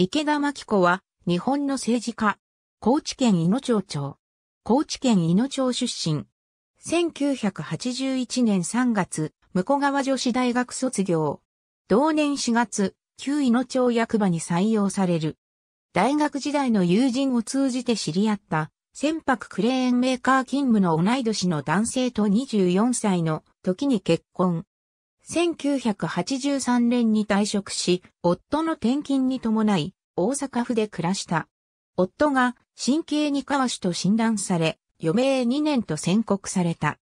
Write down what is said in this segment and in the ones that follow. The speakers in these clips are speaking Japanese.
池田牧子は、日本の政治家。高知県井野町長。高知県井野町出身。1981年3月、向川女子大学卒業。同年4月、旧井野町役場に採用される。大学時代の友人を通じて知り合った、船舶クレーンメーカー勤務の同い年の男性と24歳の時に結婚。1983年に退職し、夫の転勤に伴い、大阪府で暮らした。夫が神経にかわしと診断され、余命2年と宣告された。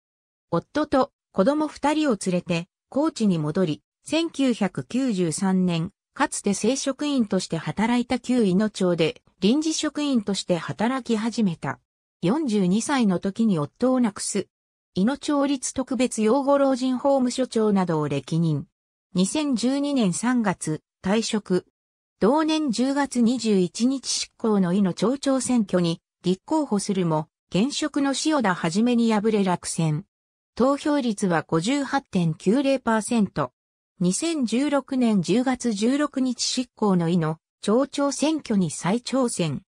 夫と子供二人を連れて、高知に戻り、1993年、かつて正職員として働いた旧井野町で、臨時職員として働き始めた。42歳の時に夫を亡くす。井野町立特別養護老人法務所長などを歴任。2012年3月、退職。同年10月21日執行の井の町長選挙に立候補するも、現職の塩田はじめに敗れ落選。投票率は58.90%。2016年10月16日執行の井の町長選挙に再挑戦。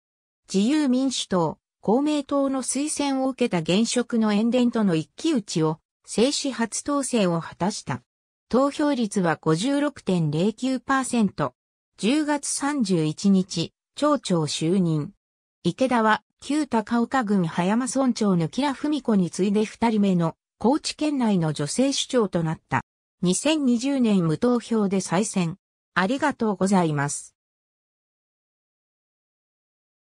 自由民主党、公明党の推薦を受けた現職の塩伝との一騎打ちを、正止初当選を果たした。投票率は56.09%。10月31日、町長就任。池田は、旧高岡郡葉山村長の木田文子に次いで二人目の、高知県内の女性首長となった。2020年無投票で再選。ありがとうございます。